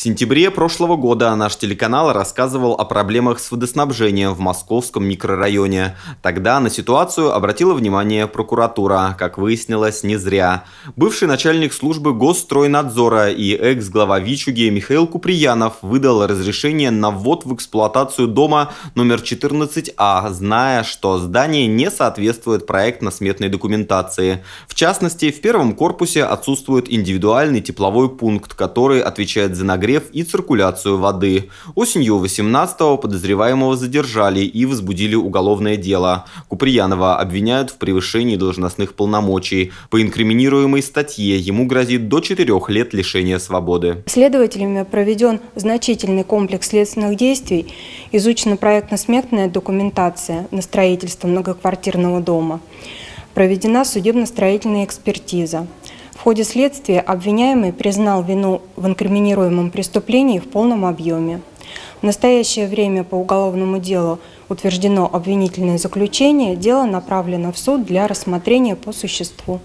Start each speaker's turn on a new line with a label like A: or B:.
A: сентябре прошлого года наш телеканал рассказывал о проблемах с водоснабжением в московском микрорайоне. Тогда на ситуацию обратила внимание прокуратура, как выяснилось, не зря. Бывший начальник службы госстройнадзора и экс-глава Вичуги Михаил Куприянов выдал разрешение на ввод в эксплуатацию дома номер 14А, зная, что здание не соответствует проектно-сметной документации. В частности, в первом корпусе отсутствует индивидуальный тепловой пункт, который отвечает за нагрев подогрев и циркуляцию воды. Осенью 18-го подозреваемого задержали и возбудили уголовное дело. Куприянова обвиняют в превышении должностных полномочий. По инкриминируемой статье ему грозит до 4 лет лишения свободы.
B: Следователями проведен значительный комплекс следственных действий, изучена проектно-смертная документация на строительство многоквартирного дома, проведена судебно-строительная экспертиза. В ходе следствия обвиняемый признал вину в инкриминируемом преступлении в полном объеме. В настоящее время по уголовному делу утверждено обвинительное заключение, дело направлено в суд для рассмотрения по существу.